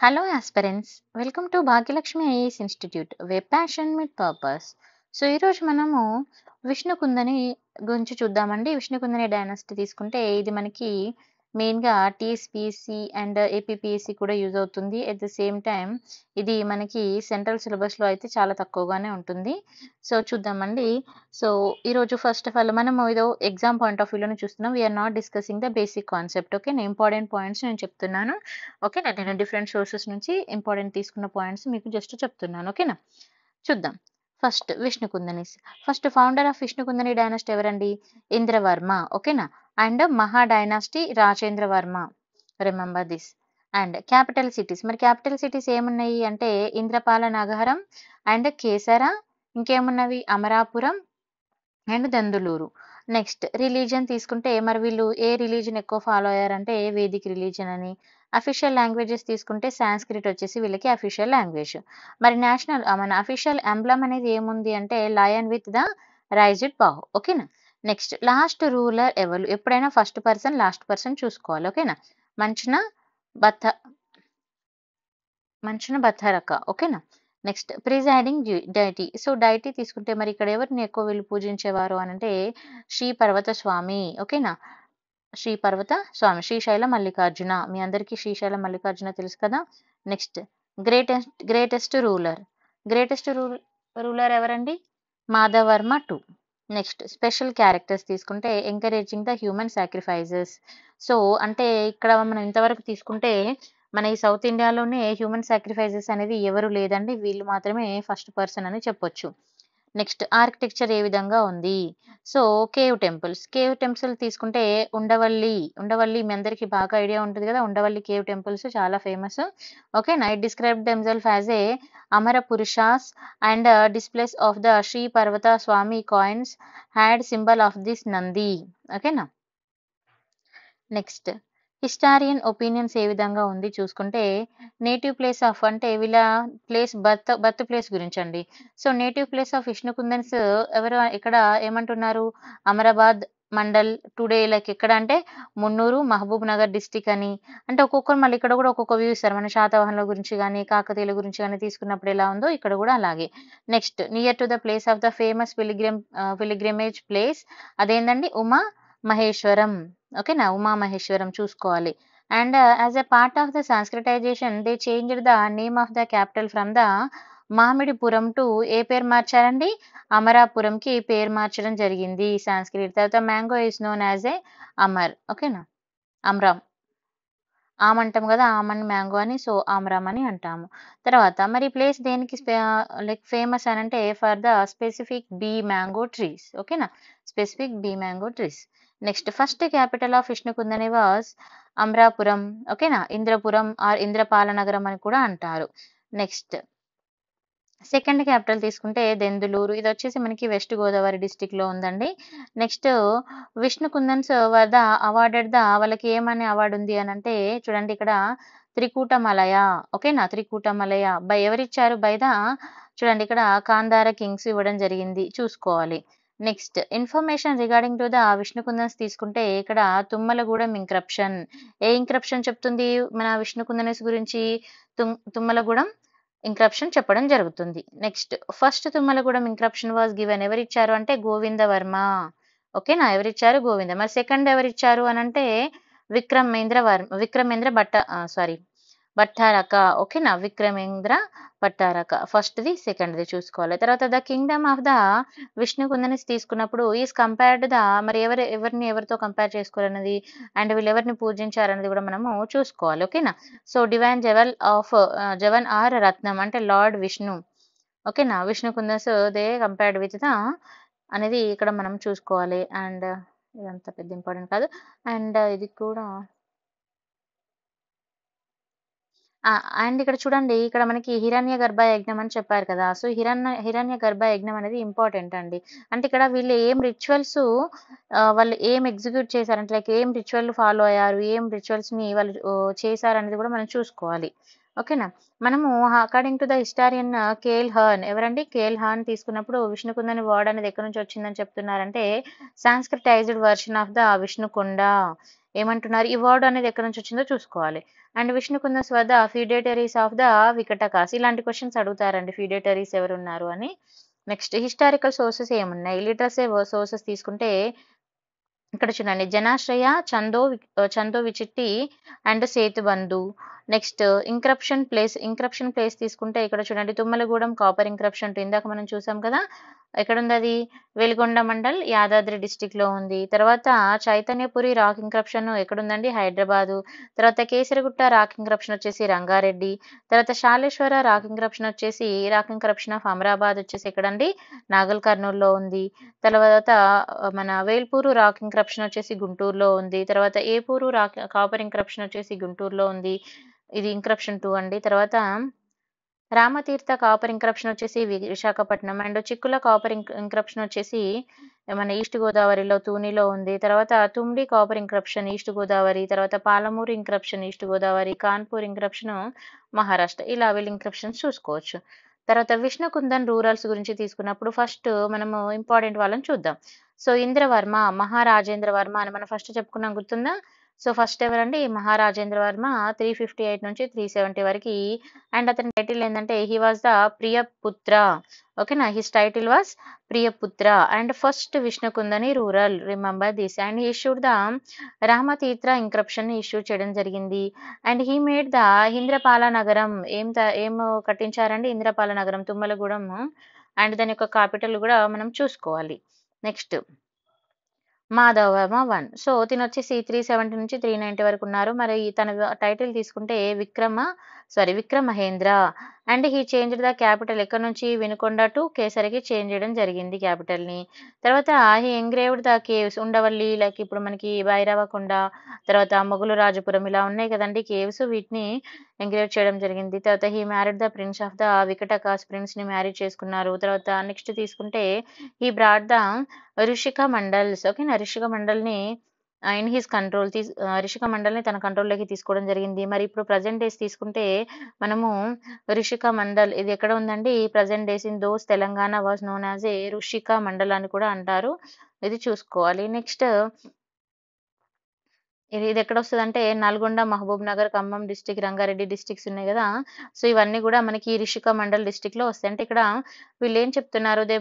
Hello aspirants welcome to Bhagyalakshmi IAS institute web passion with purpose so ఈరోజు మనము విష్ణుకుందని గురించి చూద్దామండి విష్ణుకుందని డైనాసిటీ తీసుకుంటే ఇది మనకి మెయిన్గా టీఎస్పీసీ అండ్ ఏపీపీఎస్సీ కూడా యూజ్ అవుతుంది అట్ ద సేమ్ టైం ఇది మనకి సెంట్రల్ సిలబస్లో అయితే చాలా తక్కువగానే ఉంటుంది సో చూద్దామండి సో ఈరోజు ఫస్ట్ ఆఫ్ ఆల్ మనం ఏదో ఎగ్జామ్ పాయింట్ ఆఫ్ వ్యూలో చూస్తున్నాం we are not discussing the basic concept okay నేను ఇంపార్టెంట్ పాయింట్స్ నేను చెప్తున్నాను ఓకే నేను డిఫరెంట్ సోర్సెస్ నుంచి ఇంపార్టెంట్ తీసుకున్న పాయింట్స్ మీకు జస్ట్ చెప్తున్నాను ఓకేనా చూద్దాం first Vishnukundinas first founder of Vishnukundina dynasty ఎవరండి ఇంద్రవర్మ ఓకేనా and Maha dynasty Rajendra Varma remember this and capital cities మరి క్యాపిటల్ సిటీస్ ఏమున్నాయి అంటే ఇంద్రపాల నగరం అండ్ కేసర ఇంకేమున్నవి Amarapuram and Danduluru next religion తీసుకుంటే మరి వీళ్ళు ఏ రిలీజన్ ఎక్కువ ఫాలో అయ్యారంటే వేదిక రిలీజన్ అని అఫీషియల్ లాంగ్వేజెస్ తీసుకుంటే సాంస్క్రిట్ వచ్చేసి వీళ్ళకి అఫీషియల్ లాంగ్వేజ్ మరి నేషనల్ మన అఫీషియల్ ఎంబ్లమ్ అనేది ఏముంది అంటే lion with the raised paw ఓకేనా నెక్స్ట్ లాస్ట్ రూలర్ ఎవరు ఎప్పుడైనా ఫస్ట్ పర్సన్ లాస్ట్ పర్సన్ చూసుకోవాలి ఓకేనా మంచిన బత్త మంచిన బతరక ఓకేనా next presiding deity so deity తీసుకుంటే మరి ఇక్కడ ఎవరిని ఎక్కువ వీళ్ళు పూజించేవారు అనంటే శ్రీ పర్వత స్వామి ఓకేనా శ్రీ పర్వత స్వామి శ్రీశైల మల్లికార్జున మీ అందరికీ శ్రీశైల మల్లికార్జున తెలుసు కదా next greatest greatest ruler greatest ruler ఎవరండి Madhavarma two next special characters తీసుకుంటే encouraging the human sacrifices so అంటే ఇక్కడ మనం ఇంతవరకు తీసుకుంటే మన ఈ సౌత్ ఇండియాలోనే హ్యూమన్ సాక్రిఫైజెస్ అనేది ఎవరు లేదండి వీళ్ళు మాత్రమే ఫస్ట్ పర్సన్ అని చెప్పొచ్చు నెక్స్ట్ ఆర్కిటెక్చర్ ఏ విధంగా ఉంది so cave temples cave temple తీసుకుంటే ఉండవల్లి ఉండవల్లి మీ అందరికీ బాగా ఐడియా ఉంటుంది కదా ఉండవల్లి కేవ్ టెంపుల్స్ చాలా famous okay night describe themselves as a Amara Purushas and displace of the Sri Parvata Swami coins had symbol of this Nandi ఓకేనా నెక్స్ట్ హిస్టారియన్ ఒపీనియన్స్ ఏ విధంగా ఉంది చూసుకుంటే నేటివ్ ప్లేస్ ఆఫ్ అంటే వీళ్ళ ప్లేస్ బర్త్ బర్త్ ప్లేస్ గురించి అండి so native place of Vishnukundins ఎవరు ఇక్కడ ఏమంటున్నారు అమరాబాద్ మండల్ టుడే లైక్ ఎక్కడ అంటే మున్నూరు మహబూబ్ నగర్ డిస్టిక్ అని అంటే ఒక్కొక్కరు మళ్ళీ ఇక్కడ కూడా ఒక్కొక్క వ్యూ ఇస్తారు మన శాతవాహనుల గురించి కానీ కాకతీయుల గురించి కానీ తీసుకున్నప్పుడు ఎలా ఉందో ఇక్కడ కూడా అలాగే next near to the place of the famous pilgrim pilgrimage place అదేంటండి ఉమా మహేశ్వరం ఓకేనా ఉమామహేశ్వరం చూసుకోవాలి and as a part of the sanskritization they change the name of the capital from the Mamidipuram to ఏ పేరు మార్చారండి అమరాపురంకి పేరు మార్చడం జరిగింది సాంస్క్రిట్ తర్వాత mango is known as a Amar ఓకేనా అమ్రామ్ ఆమ్ అంటాం కదా ఆమ్ అండ్ మ్యాంగో అని సో ఆమ్రామ్ అని అంటాము తర్వాత మరి ప్లేస్ దేనికి లైక్ ఫేమస్ అని అంటే for the specific be mango trees ఓకేనా specific be mango trees next first capital of Vishnukundina was Amarapuram ఓకేనా ఇంద్రపురం ఆర్ ఇంద్రపాలనగరం అని కూడా అంటారు నెక్స్ట్ సెకండ్ క్యాపిటల్ తీసుకుంటే దెందులూరు ఇది వచ్చేసి మనకి వెస్ట్ గోదావరి లో ఉందండి next Vishnukundins were awarded the వాళ్ళకి ఏమనే అవార్డు ఉంది అని అంటే చూడండి ఇక్కడ త్రికూటమలయ ఓకేనా త్రికూటమలయ బై ఎవరిచ్చారు బై ద చూడండి ఇక్కడ కాందార కింగ్స్ ఇవ్వడం జరిగింది చూసుకోవాలి next information regarding to the Vishnukundins తీసుకుంటే ఇక్కడ తుమ్మలగూడెం ఇంక్రప్షన్ ఏ ఇంక్రప్షన్ చెప్తుంది మన విష్ణుకుందన్స్ గురించి తుమ్మలగూడెం ఇంక్రప్షన్ చెప్పడం జరుగుతుంది next first Tummalagudem inscription was given ఎవరిచ్చారు అంటే గోవింద వర్మ ఓకేనా ఎవరిచ్చారు గోవింద మరి సెకండ్ ఎవరిచ్చారు అని అంటే విక్రమేంద్ర వర్మ విక్రమేంద్ర భట్ట సారీ భట్టారక ఓకేనా విక్రమేంద్ర భట్టారక ఫస్ట్ది సెకండ్ది చూసుకోవాలి తర్వాత the kingdom of the Vishnukundina తీసుకున్నప్పుడు ఈస్ కంపేర్డ్ ద మరి ఎవరు ఎవరిని ఎవరితో కంపేర్ చేసుకోవాలన్నది అండ్ వీళ్ళు ఎవరిని పూజించారన్నది కూడా మనము చూసుకోవాలి ఓకేనా సో డివైన్ జవల్ ఆఫ్ జవన్ ఆర్ రత్నం అంటే లార్డ్ విష్ణు ఓకేనా Vishnukundas they compared with the అనేది ఇక్కడ మనం చూసుకోవాలి అండ్ uh, ఇదంతా పెద్ద ఇంపార్టెంట్ కాదు అండ్ uh, ఇది కూడా అండ్ ఇక్కడ చూడండి ఇక్కడ మనకి హిరణ్య గర్భ యజ్ఞం అని చెప్పారు కదా సో హిరణ్య హిరణ్య గర్భ యజ్ఞం అనేది ఇంపార్టెంట్ అండి అంటే ఇక్కడ వీళ్ళు ఏం రిచువల్స్ వాళ్ళు ఏం ఎగ్జిక్యూట్ అంటే లైక్ ఏం రిచువల్ ఫాలో అయ్యారు ఏం రిచువల్స్ని వాళ్ళు చేశారనేది కూడా మనం చూసుకోవాలి ఓకేనా మనము according to the historian Kielhorn ఎవరండి కేల్ హర్న్ తీసుకున్నప్పుడు విష్ణుకుందని వర్డ్ అనేది ఎక్కడి నుంచి వచ్చిందని చెప్తున్నారంటే sanskritized version of the Vishnukonda ఏమంటున్నారు ఈ వర్డ్ అనేది ఎక్కడి నుంచి వచ్చిందో చూసుకోవాలి అండ్ విష్ణుకున్న వద్ద ఫీడేటరీస్ ఆఫ్ ద వికటకాస్ ఇలాంటి క్వశ్చన్స్ అడుగుతారండి ఎవరు ఉన్నారు అని నెక్స్ట్ హిస్టారికల్ సోర్సెస్ ఏమున్నాయి లిటరసే సోర్సెస్ తీసుకుంటే ఇక్కడ చూడండి Janashraya Chhando Chhando Vichiti and Setubandhu next inscription place inscription place తీసుకుంటే ఇక్కడ చూడండి తుమ్మలగూడెం కాపర్ ఇంక్రప్షన్ ఇందాక మనం చూసాం కదా ఎక్కడ ఉంది అది వెలిగొండ మండల్ యాదాద్రి లో ఉంది తర్వాత చైతన్యపురి రాక్ ఇంక్రప్షన్ ఎక్కడుందండి హైదరాబాదు తర్వాత కేసరిగుట్ట రాక్ ఇంక్రప్షన్ వచ్చేసి రంగారెడ్డి తర్వాత శాలేశ్వర రాక్ ఇంక్రప్షన్ వచ్చేసి రాక్ ఇంక్రప్షన్ ఆఫ్ అమరాబాద్ వచ్చేసి ఎక్కడండి నాగల్ కర్నూల్లో ఉంది తర్వాత మన వేల్పూరు రాక్ ఇంక్రప్షన్ వచ్చేసి గుంటూరులో ఉంది తర్వాత ఏపూరు రాక్ కాపర్ ఇంక్రప్షన్ వచ్చేసి గుంటూరులో ఉంది ఇది ఇంక్రప్షన్ టూ అండి తర్వాత రామతీర్థ కాపర్ ఇంక్రప్షన్ వచ్చేసి Visakhapatnam and Chikkula copper inscription వచ్చేసి మన ఈస్ట్ గోదావరిలో తూనిలో ఉంది తర్వాత Tumdi copper inscription east Godavari తర్వాత Palamuru inscription east Godavari Kanpur inscription Maharashtra ఇలా వీళ్ళు ఇంక్రప్షన్స్ చూసుకోవచ్చు తర్వాత విష్ణుకుందన్ రూరల్స్ గురించి తీసుకున్నప్పుడు ఫస్ట్ మనము ఇంపార్టెంట్ వాళ్ళని చూద్దాం సో ఇంద్రవర్మ మహారాజేంద్ర వర్మ అని మనం ఫస్ట్ చెప్పుకున్నాం గుర్తుందా సో ఫస్ట్ ఎవరండి Maharajendra Varma three fifty eight నుంచి త్రీ సెవెంటీ వరకు అండ్ అతని టైటిల్ ఏంటంటే హీ వాజ్ ద ప్రియపుత్ర ఓకేనా his title was Priyaputra and first Vishnukundina ruler remember this and he the Ramatirtha inscription issue చేయడం జరిగింది and he made the Indrapala Nagaram ఏం ఏం కట్టించారండి ఇంద్రపాల నగరం తుమ్మలగూడెం అండ్ దాని యొక్క క్యాపిటల్ కూడా మనం చూసుకోవాలి నెక్స్ట్ మాధవర్మ వన్ సో తినొచ్చి సి త్రీ సెవెంటీ నుంచి త్రీ నైంటీ వరకు ఉన్నారు మరి తన టైటిల్ తీసుకుంటే Vikrama sorry Vikram Mahendra and he change the capital ఎక్కడ నుంచి వినుకొండ టు కేసరికి చేంజ్ చేయడం జరిగింది క్యాపిటల్ని తర్వాత he engraved the caves Undavalli like ఇప్పుడు మనకి భైరవకొండ తర్వాత మొగులు రాజపురం ఇలా ఉన్నాయి కదండి కేవ్స్ వీటిని ఎంగ్రేవ్ చేయడం జరిగింది తర్వాత he married the prince of the Vakatakas ని మ్యారేజ్ చేసుకున్నారు తర్వాత నెక్స్ట్ తీసుకుంటే he brought the Rishika Mandals ఓకేనా ఋషిక మండల్ని in his control the Rishika మండల్ని తన కంట్రోల్లోకి తీసుకోవడం జరిగింది మరి ఇప్పుడు ప్రజెంట్ డేస్ తీసుకుంటే మనము రిషిక మండల్ ఇది ఎక్కడ ఉందండి present days in those Telangana was known as a Rushika Mandal అని కూడా అంటారు ఇది చూసుకోవాలి నెక్స్ట్ ఇది ఇది ఎక్కడ వస్తదంటే Nalgonda, Mahabubnagar Khammam district Rangareddy districts ఉన్నాయి కదా సో, ఇవన్నీ కూడా మనకి రిషిక మండల్ లో వస్తాయి. అంటే ఇక్కడ వీళ్ళు ఏం చెప్తున్నారు they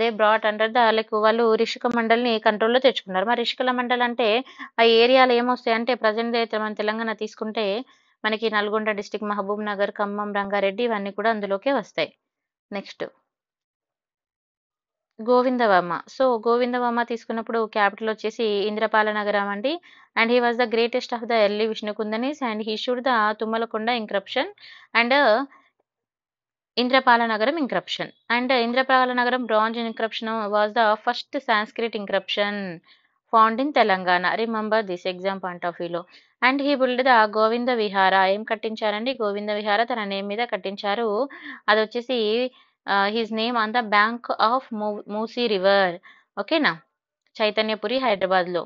they brought under the like వాళ్ళు రిషిక మండల్‌ని కంట్రోల్‌లో తెచ్చుకున్నారు. మరి రిషికల మండల్ అంటే ఆ ఏరియాలో ఏమొస్తాయంటే ప్రజెంట్ అయితే మన తెలంగాణ తీసుకుంటే మనకి నల్గొండ డిస్ట్రిక్ట్, నగర్ ఖమ్మం, రంగారెడ్డి ఇవన్నీ కూడా అందులోకే వస్తాయి. నెక్స్ట్. గోవిందవర్మ. సో, గోవిందవర్మ తీసుకున్నప్పుడు క్యాపిటల్ వచ్చేసి ఇంద్రపాల నగరం అండి. And he was the greatest of the early Vishnukundinas and he should the Tummalakonda inscription and Indrapala Nagaram inscription. And Indrapala Nagaram bronze inscription was the first Sanskrit inscription found in Telangana. Remember this exam point of వ్యూలో. And he built the Govinda Vihara. ఏం కట్టించారండి గోవింద విహార తన name మీద కట్టించారు. అది వచ్చేసి his name on the bank of Musi river ఓకేనా చైతన్యపురి హైదరాబాద్లో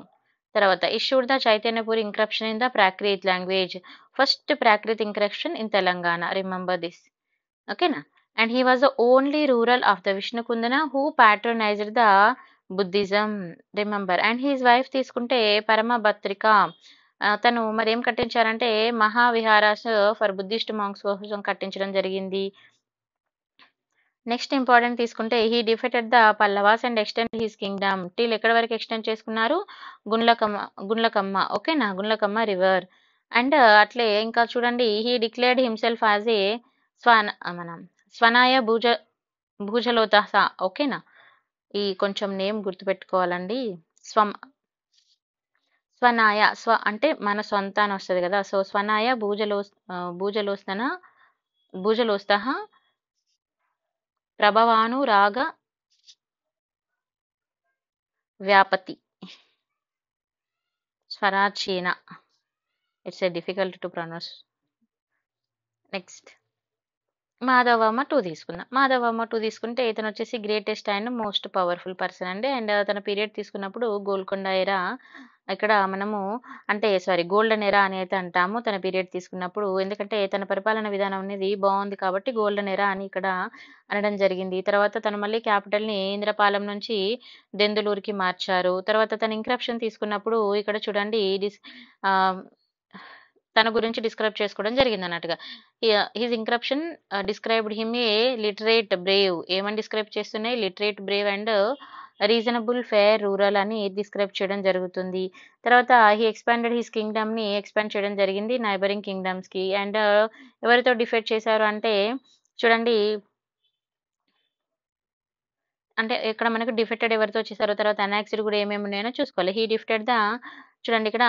తర్వాత issued the Chaitanyapuri inscription in the Prakrit language first Prakrit inscription in Telangana remember this ఓకేనా and he was the only ruler of the Vishnukundina who patronized the Buddhism remember and his wife తీసుకుంటే పరమ భత్రిక తను ఏం కట్టించారంటే Mahaviharas for Buddhist monks కోసం కట్టించడం జరిగింది నెక్స్ట్ ఇంపార్టెంట్ తీసుకుంటే he defeated the Pallavas and extend his kingdom till ఎక్కడ వరకు ఎక్స్టెండ్ చేసుకున్నారు గుండ్లకమ్మ గుండ్లకమ్మ ఓకేనా గుండ్లకమ్మ రివర్ అండ్ అట్లే ఇంకా చూడండి he declared himself as a స్వన మన స్వనాయ భూజ భూజలోతాస ఓకేనా ఈ కొంచెం నేమ్ గుర్తుపెట్టుకోవాలండి స్వం స్వనాయ స్వ అంటే మన సొంత అని వస్తుంది కదా సో స్వనాయ భూజలో భూజలోస్తన భూజలోస్తహ ప్రభవానురాగ వ్యాపతి స్వరాచీన it's a difficult to pronounce next Madhavamma two Madhava Madhavamma two తీసుకుంటే ఇతను వచ్చేసి greatest and most powerful person అండి అండ్ తన పీరియడ్ తీసుకున్నప్పుడు గోల్కొండ ఎరా ఇక్కడ మనము అంటే సారీ గోల్డెన్ ఎరా అని అయితే అంటాము తన పీరియడ్ తీసుకున్నప్పుడు ఎందుకంటే తన పరిపాలన విధానం అనేది బాగుంది కాబట్టి గోల్డెన్ ఎరా అని ఇక్కడ అనడం జరిగింది తర్వాత తను మళ్ళీ క్యాపిటల్ని ఇంద్రపాలెం నుంచి దెందులూరుకి మార్చారు తర్వాత తను ఇంక్రప్షన్ తీసుకున్నప్పుడు ఇక్కడ చూడండి డిస్ తన గురించి డిస్క్రైబ్ చేసుకోవడం జరిగింది అన్నట్టుగా his inscription described him a literate brave ఏమని డిస్క్రైబ్ చేస్తున్నాయి literate brave and reasonable fair ruler అని డిస్క్రైబ్ చేయడం జరుగుతుంది తర్వాత హీ ఎక్స్పాండెడ్ హిస్ కింగ్డమ్ని ఎక్స్పాండ్ చేయడం జరిగింది నైబరింగ్ కింగ్డమ్స్కి అండ్ ఎవరితో డిఫైడ్ చేశారు అంటే చూడండి అంటే ఇక్కడ మనకు డిఫెక్టెడ్ ఎవరితో చేశారో తర్వాత అనాక్సిడ్ కూడా ఏమేమి ఉన్నాయో చూసుకోవాలి హీ డిఫెక్టెడ్ ద చూడండి ఇక్కడ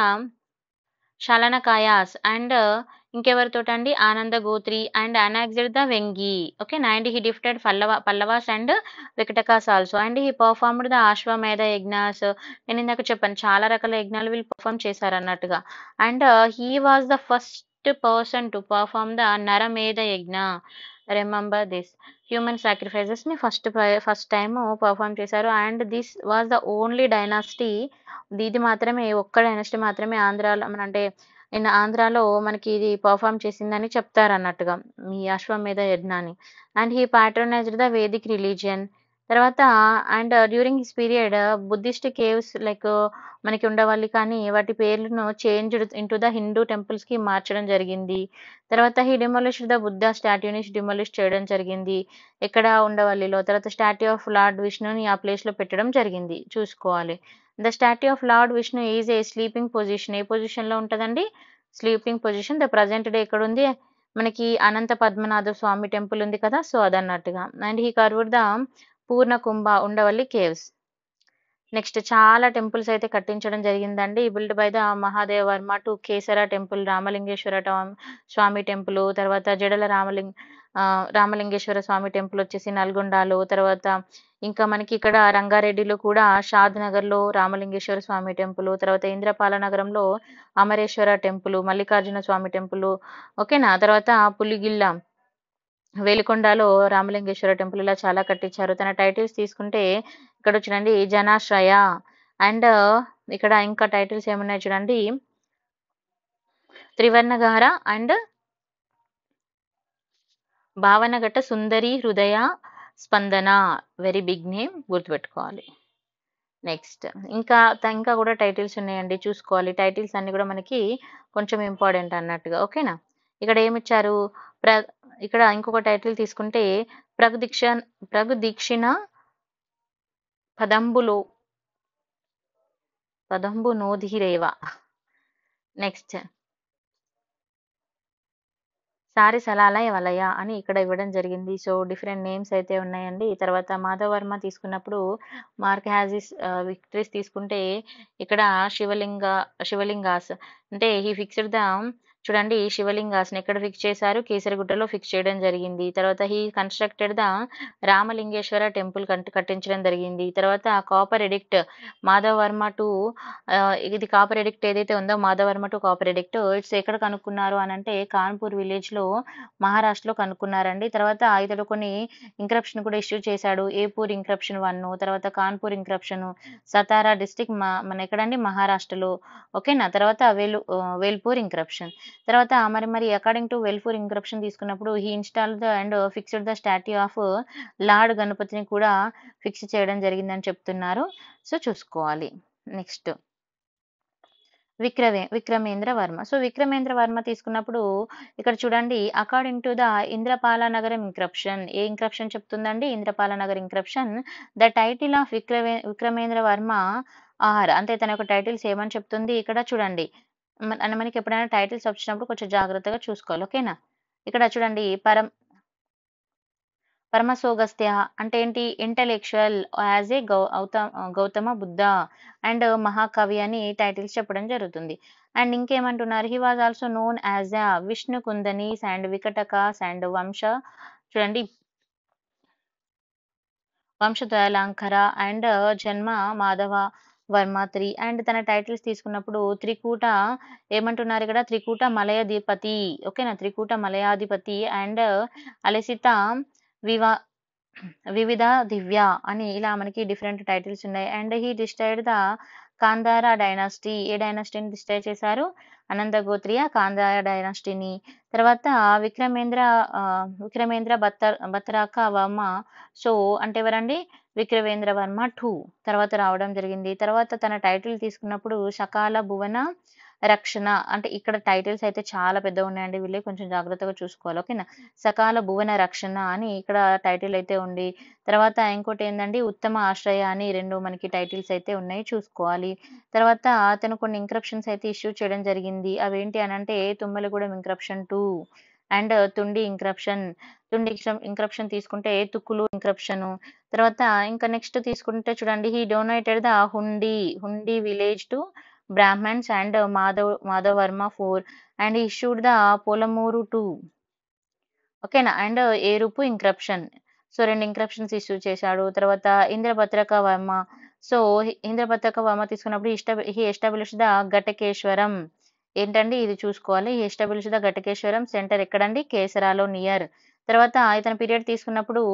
షాలనకాయాస్ అండ్ ఇంకెవరితోటండి Ananda Gotri and annexed the Vengi okay and he defeated Pallava Pallavas and Vakatakas also and he performed the Ashwamedha yajnas నేను ఇందాక చెప్పాను చాలా రకాల యజ్ఞాలు వీళ్ళు పర్ఫామ్ చేశారు అన్నట్టుగా and he was the first person to perform the Naramedha yajna remember this human ని ఫస్ట్ ఫస్ట్ టైం పర్ఫామ్ చేశారు and this was the only dynasty ఇది మాత్రమే ఒక్క డైనాసిటీ మాత్రమే ఆంధ్రాలో మన అంటే ఇన్ ఆంధ్రాలో మనకి ఇది పర్ఫామ్ చేసిందని చెప్తారు అన్నట్టుగా మీ అశ్వమేధ యజ్ఞాన్ని and he patronised the Vedic religion తర్వాత and during his period Buddhist caves like మనకి ఉండవాళ్ళు కానీ వాటి పేర్లను change in to the Hindu temples కి మార్చడం జరిగింది తర్వాత హీ డిమోలిష్డ్ ద బుద్ధ స్టాట్యూని డిమోలిష్ చేయడం జరిగింది ఎక్కడ ఉండవల్లిలో తర్వాత స్టాట్యూ ఆఫ్ లార్డ్ విష్ణుని ఆ ప్లేస్ లో పెట్టడం జరిగింది చూసుకోవాలి the statue of Lord Vishnu is a sleeping position ఏ పొజిషన్లో ఉంటుందండి sleeping position the present day ఎక్కడ ఉంది మనకి అనంత పద్మనాథ స్వామి టెంపుల్ ఉంది కదా సో అదన్నట్టుగా and he carved the Purnakumbha Undavalli caves next చాలా టెంపుల్స్ అయితే కట్టించడం జరిగిందండి built by the Mahadeva Varma two Kesara temple Ramalingeswara Swami temple తర్వాత జడల రామలింగ రామలింగేశ్వర స్వామి టెంపుల్ వచ్చేసి నల్గొండలో తర్వాత ఇంకా మనకి ఇక్కడ రంగారెడ్డిలో కూడా షాద్ నగర్లో రామలింగేశ్వర స్వామి టెంపుల్ తర్వాత ఇంద్రపాల నగరంలో అమరేశ్వర టెంపుల్ మల్లికార్జున స్వామి టెంపుల్ ఓకేనా తర్వాత పులిగిల్ల వేలికొండలో రామలింగేశ్వర టెంపుల్ ఇలా చాలా కట్టించారు తన టైటిల్స్ తీసుకుంటే ఇక్కడ చూడండి జనాశ్రయ అండ్ ఇక్కడ ఇంకా టైటిల్స్ ఏమున్నాయి చూడండి త్రివర్ణగార అండ్ గట్ట సుందరి హృదయ స్పందన వెరీ బిగ్ నేమ్ గుర్తుపెట్టుకోవాలి నెక్స్ట్ ఇంకా ఇంకా కూడా టైటిల్స్ ఉన్నాయండి చూసుకోవాలి టైటిల్స్ అన్ని కూడా మనకి కొంచెం ఇంపార్టెంట్ అన్నట్టుగా ఓకేనా ఇక్కడ ఏమిచ్చారు ప్ర ఇక్కడ ఇంకొక టైటిల్ తీసుకుంటే ప్రగదీక్ష ప్రగదీక్షిణ పదంబులో పదంబు నోధిరేవ నెక్స్ట్ సారి సలాలయ వలయ అని ఇక్కడ ఇవ్వడం జరిగింది సో డిఫరెంట్ నేమ్స్ అయితే ఉన్నాయండి తర్వాత మాధవ వర్మ తీసుకున్నప్పుడు మార్క్ హ్యాజిస్ విక్టరీస్ తీసుకుంటే ఇక్కడ శివలింగ శివలింగాస్ అంటే హీ ఫిక్స్డ్ ద చూడండి శివలింగాసన ఎక్కడ ఫిక్స్ చేశారు కేసరిగుట్టలో ఫిక్స్ చేయడం జరిగింది తర్వాత he constructed the Ramalingeswara temple కట్టించడం జరిగింది తర్వాత copper edict Madhava Varma two ఇది కాపర్ ఎడిక్ట్ ఏదైతే ఉందో Madhava Varma two copper edict it's ఎక్కడ కనుక్కున్నారు అని అంటే కాన్పూర్ విలేజ్ లో మహారాష్ట్రలో కనుక్కున్నారండి తర్వాత ఇతడు కొన్ని ఇంక్రప్షన్ కూడా ఇష్యూ చేశాడు ఏపూర్ ఇంక్రప్షన్ వన్ తర్వాత కాన్పూర్ ఇంక్రప్షన్ సతారా డిస్టిక్ మన ఎక్కడండి మహారాష్ట్రలో ఓకేనా తర్వాత వేలు వేల్పూర్ ఇంక్రప్షన్ తర్వాత మరి మరి అకార్డింగ్ టు వెల్ఫోర్ ఇంక్రప్షన్ తీసుకున్నప్పుడు he install the and fixed the statue of Lord గణపతిని కూడా ఫిక్స్ చేయడం జరిగిందని చెప్తున్నారు సో చూసుకోవాలి నెక్స్ట్ విక్రమే విక్రమేంద్ర వర్మ సో విక్రమేంద్ర వర్మ తీసుకున్నప్పుడు ఇక్కడ చూడండి according to the Indrapala Nagaram inscription ఏ ఇంక్రప్షన్ చెప్తుందండి Indrapala Nagar inscription the title of విక్రమే విక్రమేంద్ర వర్మ ఆర్ అంతే తన యొక్క టైటిల్స్ ఏమని చెప్తుంది ఇక్కడ చూడండి మన మనకి ఎప్పుడైనా టైటిల్స్ వచ్చినప్పుడు కొంచెం జాగ్రత్తగా చూసుకోవాలి ఓకేనా ఇక్కడ చూడండి పరం పరమసోగస్త్య అంటే ఏంటి intellectual as a Gautama Buddha and మహాకవి అని టైటిల్స్ చెప్పడం జరుగుతుంది అండ్ ఇంకేమంటున్నారు he was also known as a Vishnu Kundani and Vakataka and వంశ చూడండి వంశదయాలంకర అండ్ జన్మ మాధవ వర్మ త్రీ అండ్ తన టైటిల్స్ తీసుకున్నప్పుడు త్రికూట ఏమంటున్నారు ఇక్కడ త్రికూట మలయాధిపతి ఓకేనా త్రికూట మలయాధిపతి అండ్ అలసిత వివా వివిధ దివ్య అని ఇలా మనకి డిఫరెంట్ టైటిల్స్ ఉన్నాయి and he destroyed the Kandara dynasty ఏ డైనాసిటీని డిస్ట్రాయ్ చేశారు అనంతగోత్రియ కాందార డైనాసిటీని తర్వాత విక్రమేంద్ర విక్రమేంద్ర బత్తర్ బత్తరాక వర్మ సో అంటే ఎవరండి విక్రమేంద్ర వర్మ టూ తర్వాత రావడం జరిగింది తర్వాత తన టైటిల్ తీసుకున్నప్పుడు సకాల భువన రక్షణ అంటే ఇక్కడ టైటిల్స్ అయితే చాలా పెద్దగా ఉన్నాయండి వీళ్ళే కొంచెం జాగ్రత్తగా చూసుకోవాలి ఓకేనా సకాల భువన రక్షణ అని ఇక్కడ టైటిల్ అయితే ఉంది తర్వాత ఇంకోటి ఏంటండి ఉత్తమ ఆశ్రయ అని రెండు మనకి టైటిల్స్ అయితే ఉన్నాయి చూసుకోవాలి తర్వాత అతను కొన్ని ఇంక్రప్షన్స్ అయితే ఇష్యూ చేయడం జరిగింది అవి ఏంటి అని అంటే కూడా inscription two and Tundi inscription Tundi inscription తీసుకుంటే తుక్కులు ఇంక్రప్షన్ తర్వాత ఇంకా నెక్స్ట్ తీసుకుంటే చూడండి he donated the Hundi Hundi village to and Madhav uh, Madhav, Varma four and issued the Polamuru two ఓకేనా అండ్ ఏరుపు ఇంక్రప్షన్ సో రెండు ఇంక్రప్షన్స్ ఇష్యూ చేశాడు తర్వాత ఇంద్రభద్రక వర్మ సో ఇంద్రపత్రక వర్మ తీసుకున్నప్పుడు ఇష్ట హీ ఎస్టాబ్లిష్ ద ఘటకేశ్వరం ఏంటండి ఇది చూసుకోవాలి he establish the Ghatakeswaram centre ఎక్కడండి కేసరాలో నియర్ తర్వాత ఇతని పీరియడ్ తీసుకున్నప్పుడు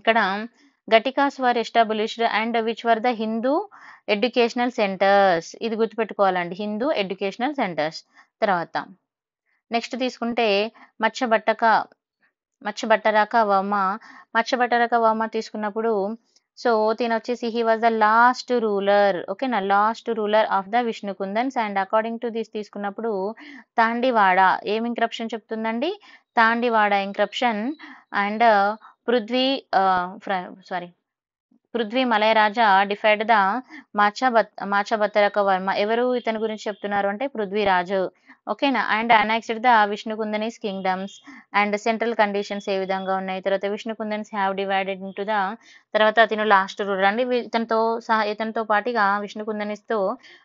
ఇక్కడ Ghatikas were established and which were the Hindu educational centres ఇది గుర్తుపెట్టుకోవాలండి హిందూ ఎడ్యుకేషనల్ సెంటర్స్ తర్వాత నెక్స్ట్ తీసుకుంటే మత్స్యబట్టక మత్స్యబట్టరాక వర్మ మత్స్యబట్టరాక వర్మ తీసుకున్నప్పుడు సో తిన వచ్చేసి he was the last ruler ఓకేనా last ruler of the Vishnu Kundins and according to this తీసుకున్నప్పుడు తాండివాడ ఏం ఇంక్రప్షన్ చెప్తుందండి Tandivada inscription and Prithvi sorry Prithvi Malayaraja defeated the Machabat Machabattaraka Varma ఎవరు ఇతని గురించి చెప్తున్నారు అంటే పృథ్వీరాజు ఓకేనా and annexed the Vishnukundinis kingdoms and central conditions ఏ విధంగా ఉన్నాయి తర్వాత Vishnukundins have divided to the తర్వాత అతను లాస్ట్ రూల్ అండి ఇతనితో సహా ఇతనితో పాటుగా తో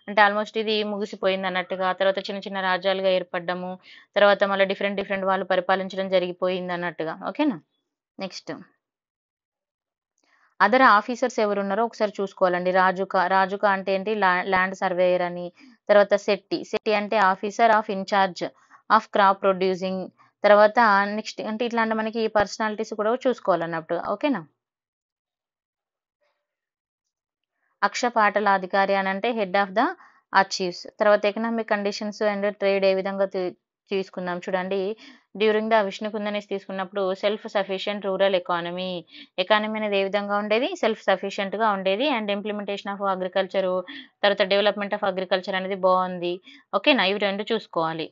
అంటే ఆల్మోస్ట్ ఇది ముగిసిపోయింది అన్నట్టుగా తర్వాత చిన్న చిన్న రాజ్యాలుగా ఏర్పడ్డము తర్వాత మళ్ళీ డిఫరెంట్ డిఫరెంట్ వాళ్ళు పరిపాలించడం జరిగిపోయింది అన్నట్టుగా ఓకేనా నెక్స్ట్ అదర్ ఆఫీసర్స్ ఎవరు ఉన్నారో ఒకసారి చూసుకోవాలండి రాజుకా రాజుకా అంటే ఏంటి ల్యాండ్ సర్వేయర్ అని తర్వాత సెట్టి సెట్టి అంటే officer of in charge of crop producing తర్వాత నెక్స్ట్ అంటే ఇట్లాంటి మనకి ఈ పర్సనాలిటీస్ కూడా చూసుకోవాలన్నప్పుడు ఓకేనా అక్షపాటల అధికారి అని అంటే హెడ్ ఆఫ్ ద అచీవ్స్ తర్వాత ఎకనామిక్ కండిషన్స్ అండ్ ట్రేడ్ ఏ విధంగా తీసుకుందాం చూడండి డ్యూరింగ్ ద విష్ణు కుందనేసి తీసుకున్నప్పుడు self sufficient rural economy economy అనేది ఏ విధంగా ఉండేది సెల్ఫ్ సఫిషియంట్గా ఉండేది అండ్ ఇంప్లిమెంటేషన్ ఆఫ్ అగ్రికల్చరు తర్వాత డెవలప్మెంట్ ఆఫ్ అగ్రికల్చర్ అనేది బాగుంది ఓకేనా ఇవి రెండు చూసుకోవాలి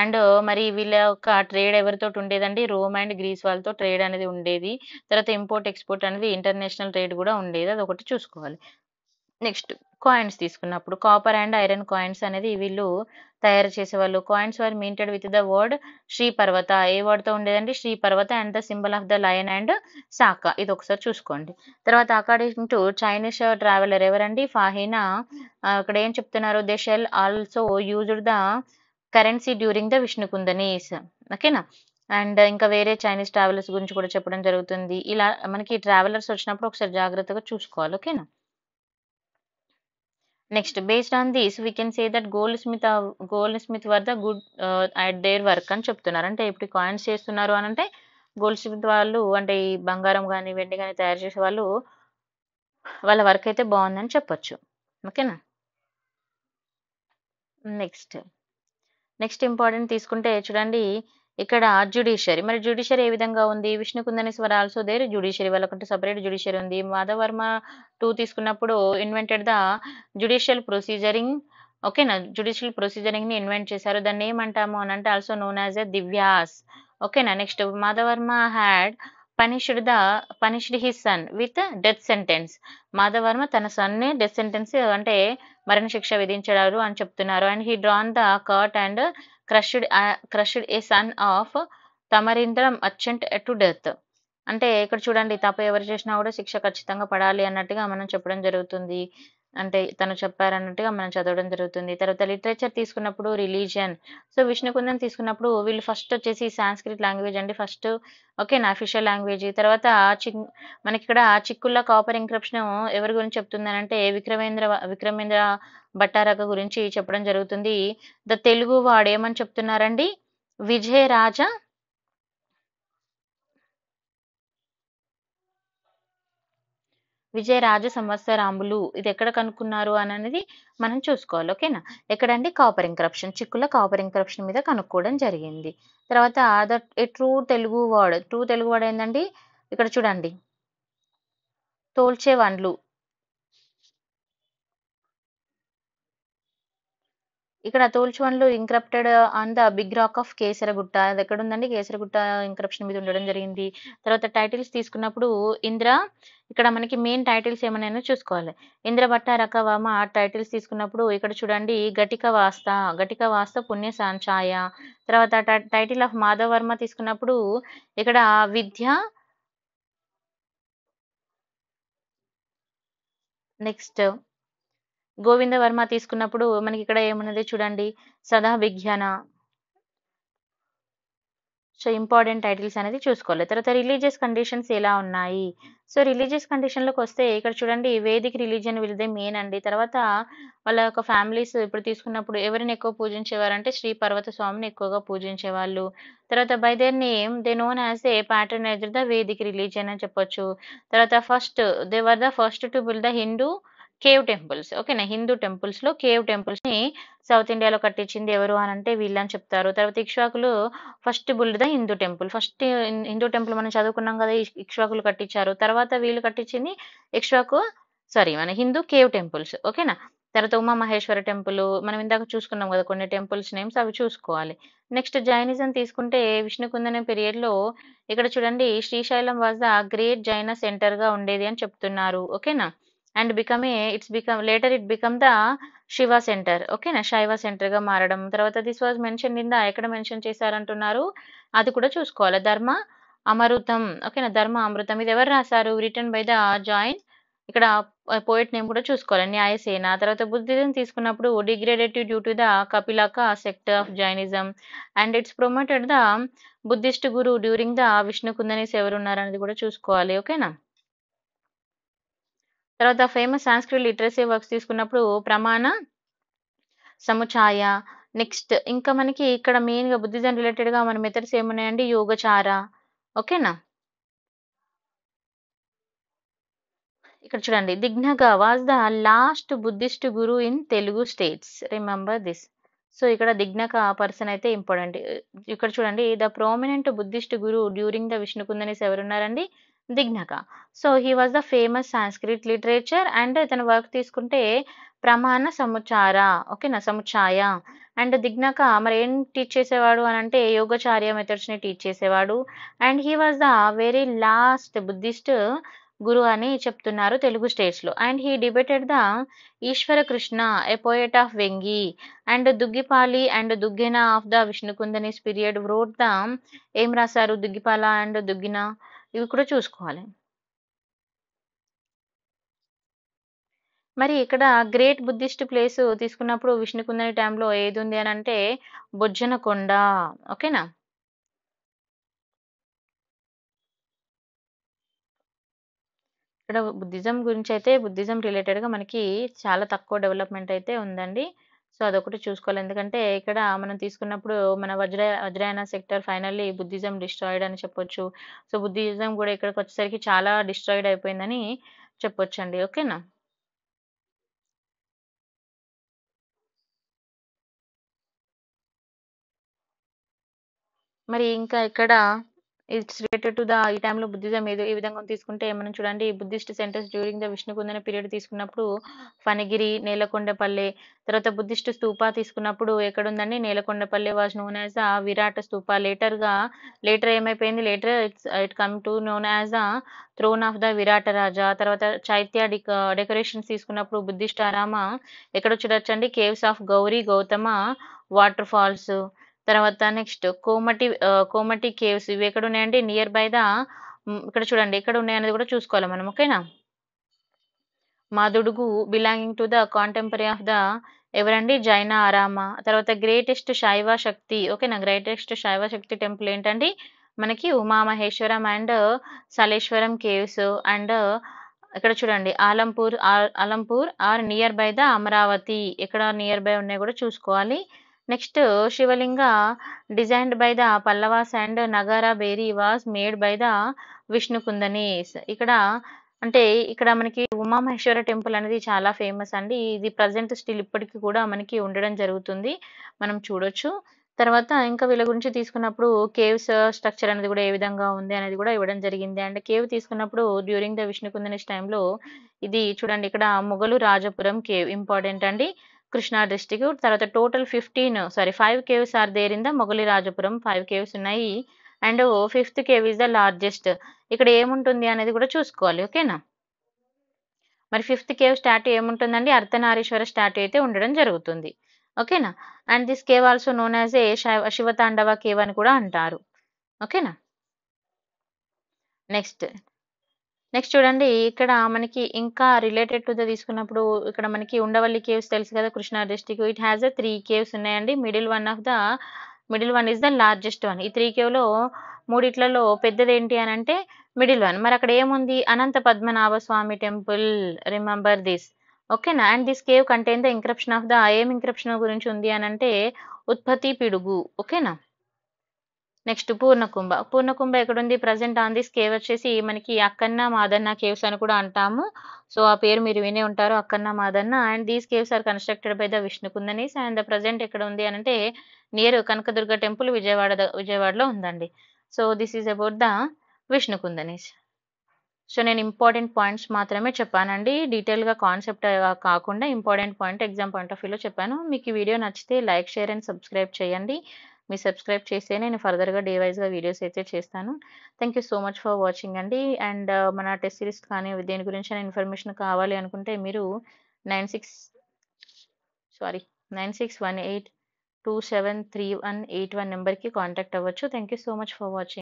అండ్ మరి వీళ్ళ యొక్క ట్రేడ్ ఎవరితో ఉండేదండి రోమ్ అండ్ గ్రీస్ వాళ్ళతో ట్రేడ్ అనేది ఉండేది తర్వాత ఇంపోర్ట్ ఎక్స్పోర్ట్ అనేది ఇంటర్నేషనల్ ట్రేడ్ కూడా ఉండేది అది ఒకటి చూసుకోవాలి నెక్స్ట్ కాయిన్స్ తీసుకున్నప్పుడు కాపర్ అండ్ ఐరన్ కాయిన్స్ అనేది వీళ్ళు తయారు చేసేవాళ్ళు coins were minted with the word Shri Parvata ఏ వర్డ్తో ఉండేదండి Shri Parvata and the symbol of the lion and సాక ఇది ఒకసారి చూసుకోండి తర్వాత అకార్డింగ్ టు చైనీస్ ట్రావెలర్ ఎవరండి ఫాహీనా అక్కడ ఏం చెప్తున్నారు they shell also used the currency during the Vishnukundinis ఓకేనా అండ్ ఇంకా వేరే చైనీస్ ట్రావెలర్స్ గురించి కూడా చెప్పడం జరుగుతుంది ఇలా మనకి ట్రావెలర్స్ వచ్చినప్పుడు ఒకసారి జాగ్రత్తగా చూసుకోవాలి ఓకేనా next based on this we can say that goldsmith goldsmith were the good at their work అని చెప్తున్నారు అంటే ఇప్పుడు కాయిన్స్ చేస్తున్నారు అని అంటే గోల్డ్ స్మిత్ వాళ్ళు అంటే ఈ బంగారం కానీ వెండి కానీ తయారు చేసే వాళ్ళు వాళ్ళ వర్క్ అయితే బాగుందని చెప్పొచ్చు ఓకేనా నెక్స్ట్ నెక్స్ట్ ఇంపార్టెంట్ తీసుకుంటే చూడండి ఇక్కడ జ్యుడిషియరీ మరి జ్యుడిషియరీ ఏ విధంగా ఉంది విష్ణుకుందనేశ్వర ఆల్సో దేర్ జ్యుడిషియరీ వాళ్ళకంటే సపరేట్ జ్యుడిషియరీ ఉంది మాధవర్మ టూ తీసుకున్నప్పుడు ఇన్వెంటెడ్ ద జ్యుడిషియల్ ప్రొసీజరింగ్ ఓకేనా జ్యుడిషియల్ ని ఇన్వెంట్ చేశారు దాన్ని ఏమంటాము అని అంటే also known as a Divyas ఓకేనా next Madhavarma had punished the punished his son with death sentence Madhavarma తన ని డెత్ సెంటెన్స్ అంటే మరణ శిక్ష విధించడారు అని చెప్తున్నారు and he drawn the cart and crushed crushed a son of tamarind merchant to death అంటే ఇక్కడ చూడండి తప్ప ఎవరు చేసినా కూడా శిక్ష ఖచ్చితంగా పడాలి అన్నట్టుగా మనం చెప్పడం జరుగుతుంది అంటే తను చెప్పారన్నట్టుగా మనం చదవడం జరుగుతుంది తర్వాత లిటరేచర్ తీసుకున్నప్పుడు రిలీజియన్ సో విష్ణుకుందం తీసుకున్నప్పుడు వీళ్ళు ఫస్ట్ వచ్చేసి సాంస్క్రిట్ లాంగ్వేజ్ అండి ఫస్ట్ ఓకే నా అఫీషియల్ లాంగ్వేజ్ తర్వాత చిక్ మనకి ఇక్కడ చిక్కుల కాపర్ ఇంక్రప్షన్ ఎవరి గురించి అంటే విక్రమేంద్ర విక్రమేంద్ర భట్టారక గురించి చెప్పడం జరుగుతుంది ద తెలుగు వాడు ఏమని చెప్తున్నారండి విజయరాజ విజయరాజ సంవత్సరాంబులు ఇది ఎక్కడ కనుక్కున్నారు అని అనేది మనం చూసుకోవాలి ఓకేనా ఎక్కడండి కాపర్ ఇంకరప్షన్ చిక్కుల కాపర్ ఇంకరప్షన్ మీద కనుక్కోవడం జరిగింది తర్వాత the true Telugu word true Telugu word ఏంటండి ఇక్కడ చూడండి తోల్చే వండ్లు ఇక్కడ తోల్చువన్లు inscripted on the big rock of Kesaragutta అది ఎక్కడ ఉందండి కేసరగుట్ట ఇంక్రప్షన్ మీద ఉండడం జరిగింది తర్వాత టైటిల్స్ తీసుకున్నప్పుడు ఇంద్ర ఇక్కడ మనకి మెయిన్ టైటిల్స్ ఏమైనా చూసుకోవాలి ఇంద్ర భట్ట రకవామ ఆ టైటిల్స్ తీసుకున్నప్పుడు ఇక్కడ చూడండి ఘటిక వాస్త ఘటిక వాస్త పుణ్య సాంఛాయ తర్వాత టైటిల్ ఆఫ్ వర్మ తీసుకున్నప్పుడు ఇక్కడ విద్య నెక్స్ట్ గోవింద వర్మ తీసుకున్నప్పుడు మనకి ఇక్కడ ఏమున్నది చూడండి సదా విజ్ఞాన సో ఇంపార్టెంట్ టైటిల్స్ అనేది చూసుకోవాలి తర్వాత రిలీజియస్ కండిషన్స్ ఎలా ఉన్నాయి సో రిలీజియస్ కండిషన్లోకి వస్తే ఇక్కడ చూడండి వేదిక రిలీజియన్ వీళ్ళదే మెయిన్ అండి తర్వాత వాళ్ళ యొక్క ఫ్యామిలీస్ ఇప్పుడు తీసుకున్నప్పుడు ఎవరిని ఎక్కువ పూజించేవారంటే శ్రీ పర్వత స్వామిని ఎక్కువగా పూజించేవాళ్ళు తర్వాత by their name they known as a patron ఎదురు ద వేదిక రిలీజియన్ అని చెప్పొచ్చు తర్వాత first they were the first to build the Hindu cave temples ఓకేనా హిందూ టెంపుల్స్ లో కేవ్ టెంపుల్స్ ని సౌత్ ఇండియాలో కట్టించింది ఎవరు అని అంటే వీళ్ళని చెప్తారు తర్వాత ఇక్ష్వాకులు first built the Hindu temple first Hindu temple మనం చదువుకున్నాం కదా ఇక్ష్వాకులు కట్టించారు తర్వాత వీళ్ళు కట్టించింది ఇక్ష్వాకు సారీ మన హిందూ కేవ్ టెంపుల్స్ ఓకేనా తర్వాత ఉమా మహేశ్వర టెంపుల్ మనం ఇందాక చూసుకున్నాం కదా కొన్ని టెంపుల్స్ నేమ్స్ అవి చూసుకోవాలి నెక్స్ట్ జైనిజం తీసుకుంటే విష్ణుకుందనే లో ఇక్కడ చూడండి Srisailam was the great Jaina గా ఉండేది అని చెప్తున్నారు ఓకేనా and become a it's become later it become the Shiva centre ఓకేనా శైవ సెంటర్ గా మారడం తర్వాత దిస్ వాజ్ మెన్షన్ నింద ఎక్కడ మెన్షన్ చేశారంటున్నారు అది కూడా చూసుకోవాలి ధర్మ అమృతం ఓకేనా ధర్మ అమృతం ఇది ఎవరు రాశారు రిటర్న్ బై ద జాయిన్ ఇక్కడ పోయిట్ నేమ్ కూడా చూసుకోవాలి న్యాయసేన తర్వాత బుద్ధిజం తీసుకున్నప్పుడు degradative due to the Kapilaka sect of Jainism and it's promoted the Buddhist guru during the Vishnu Kundanesi ఎవరు అనేది కూడా చూసుకోవాలి ఓకేనా తర్వాత ఫేమస్ సాంస్క్రిట్ లిటరసీ వర్క్స్ తీసుకున్నప్పుడు ప్రమాణ సముచాయ నెక్స్ట్ ఇంకా మనకి ఇక్కడ మెయిన్గా బుద్ధిజం రిలేటెడ్గా మన మెథడ్స్ ఏమున్నాయండి యోగచార ఓకేనా ఇక్కడ చూడండి Dignaga was the last Buddhist guru in Telugu states remember this so ఇక్కడ దిగ్నక పర్సన్ అయితే ఇంపార్టెంట్ ఇక్కడ చూడండి the prominent Buddhist guru during the Vishnukundanesi ఎవరున్నారండి Dignaka so he was the famous Sanskrit literature and ఇతని వర్క్ తీసుకుంటే ప్రమాణ సముచార ఓకేనా సముచాయ అండ్ దిగ్నక మరి ఏం టీచ్ చేసేవాడు అని అంటే యోగచార్య మెథడ్స్ని టీచ్ చేసేవాడు and he was the very last Buddhist guru అని చెప్తున్నారు తెలుగు స్టేట్స్లో and he debated the Ishwara Krishna a poet of Vengi and Duggipali and Duggina of the Vishnukundinis period wrote the ఏం రాశారు దుగ్గిపాల అండ్ దుగ్గిన ఇవి కూడా చూసుకోవాలి మరి ఇక్కడ గ్రేట్ బుద్ధిస్ట్ ప్లేస్ తీసుకున్నప్పుడు విష్ణుకుందని టైంలో ఏది ఉంది అని అంటే బొజ్జన కొండ ఓకేనా ఇక్కడ బుద్ధిజం గురించి అయితే బుద్ధిజం రిలేటెడ్గా మనకి చాలా తక్కువ డెవలప్మెంట్ అయితే ఉందండి సో అదొకటి చూసుకోవాలి ఎందుకంటే ఇక్కడ మనం తీసుకున్నప్పుడు మన Vajra Vajrayana sector finally Buddhism destroyed అని చెప్పొచ్చు సో బుద్ధిజం కూడా ఇక్కడికి వచ్చేసరికి చాలా డిస్ట్రాయిడ్ అయిపోయిందని చెప్పొచ్చండి ఓకేనా మరి ఇంకా ఇక్కడ ఇట్స్ రిలేటెడ్ టు ద ఈ టైంలో బుద్ధిజం ఏదో ఈ విధంగా తీసుకుంటే ఏమైనా చూడండి Buddhist centres during the Kundana period తీసుకున్నప్పుడు ఫణగిరి నేలకొండపల్లె తర్వాత బుద్ధిస్ట్ స్తూప తీసుకున్నప్పుడు ఎక్కడ ఉందండి Nelakondapalle was known as a Virata stupa later గా లేటర్ ఏమైపోయింది later it's it come to known as a throne of the Virata Raja తర్వాత చైత్య డెకరేషన్స్ తీసుకున్నప్పుడు బుద్ధిస్ట్ ఆరామ ఎక్కడ చూడొచ్చండి caves of Gauri Gautama waterfalls తర్వాత నెక్స్ట్ కోమటి కోమటి కేవ్స్ ఇవి ఎక్కడ ఉన్నాయండి నియర్ బై ద ఇక్కడ చూడండి ఎక్కడ ఉన్నాయనేది కూడా చూసుకోవాలి మనం ఓకేనా Madudugu belonging to the contemporary of the ఎవరండి జైన ఆరామ తర్వాత గ్రేటెస్ట్ శైవ శక్తి ఓకేనా గ్రేటెస్ట్ శైవ శక్తి టెంపుల్ ఏంటండి మనకి Umamaheshwaram and Saleshwaram caves and ఇక్కడ చూడండి Alampur are Alampur are near by the Amaravati ఎక్కడ నియర్ బై ఉన్నాయి కూడా చూసుకోవాలి next Shivalinga designed by the Pallavas and nagara bheri was made by the Vishnu ఇక్కడ అంటే ఇక్కడ మనకి ఉమామహేశ్వర టెంపుల్ అనేది చాలా ఫేమస్ అండి ఇది ప్రజెంట్ స్టిల్ ఇప్పటికీ కూడా మనకి ఉండడం జరుగుతుంది మనం చూడొచ్చు తర్వాత ఇంకా వీళ్ళ గురించి తీసుకున్నప్పుడు కేవ్స్ స్ట్రక్చర్ అనేది కూడా ఏ విధంగా ఉంది అనేది కూడా ఇవ్వడం జరిగింది అండ్ కేవ్ తీసుకున్నప్పుడు డ్యూరింగ్ ద విష్ణుకుందనిష్ టైంలో ఇది చూడండి ఇక్కడ మొఘలు రాజపురం కేవ్ ఇంపార్టెంట్ అండి కృష్ణా డిస్టిక్ తర్వాత total fifteen sorry five caves are there in the Mogalrajapuram five caves ఉన్నాయి and fifth cave is the largest ఇక్కడ ఏముంటుంది అనేది కూడా చూసుకోవాలి ఓకేనా మరి ఫిఫ్త్ కేవ్ స్టాట్యూ ఏముంటుందండి అర్ధనారీశ్వర స్టాట్యూ అయితే ఉండడం జరుగుతుంది ఓకేనా and this cave also known as a Shivatandava cave అని కూడా అంటారు ఓకేనా నెక్స్ట్ నెక్స్ట్ చూడండి ఇక్కడ మనకి ఇంకా రిలేటెడ్ టు ద తీసుకున్నప్పుడు ఇక్కడ మనకి ఉండవల్లి కేవ్స్ తెలుసు కదా Krishna district it has a three caves ఉన్నాయండి middle one of the middle one is the largest one ఈ త్రీ కేవ్లో మూడిట్లలో పెద్దది ఏంటి అని అంటే మిడిల్ వన్ మరి అక్కడ ఏముంది Ananta Padmanabha Swamy temple remember this ఓకేనా and this cave contain the inscription of the ఏం ఇంక్రప్షన్ గురించి ఉంది అని అంటే ఉత్పత్తి పిడుగు ఓకేనా నెక్స్ట్ పూర్ణకుంభ పూర్ణకుంభ ఎక్కడుంది ప్రజెంట్ ఆన్ దిస్ కేవ్ వచ్చేసి మనకి అక్కన్న మాదన్న కేవ్స్ అని కూడా అంటాము సో ఆ పేరు మీరు వినే ఉంటారు Akkanna Madanna and these caves are constructed by the Vishnukundins and the present ఎక్కడ ఉంది అని అంటే నియర్ కనకదుర్గ టెంపుల్ విజయవాడ విజయవాడలో ఉందండి so this is about the Vishnukundins so నేను ఇంపార్టెంట్ పాయింట్స్ మాత్రమే చెప్పానండి డీటెయిల్గా కాన్సెప్ట్ కాకుండా important point exam point of వ్యూలో చెప్పాను మీకు ఈ వీడియో నచ్చితే లైక్ షేర్ అండ్ సబ్స్క్రైబ్ చేయండి మీరు సబ్స్క్రైబ్ చేస్తే నేను ఫర్దర్గా డే వీడియోస్ అయితే చేస్తాను thank so much for watching అండి అండ్ uh, మన టెస్ట్ సిరీస్ కానీ దేని గురించి ఇన్ఫర్మేషన్ కావాలి అనుకుంటే మీరు nine six sorry nine six one eight two seven three one eight one నెంబర్కి కాంటాక్ట్ అవ్వచ్చు thank you so much for watching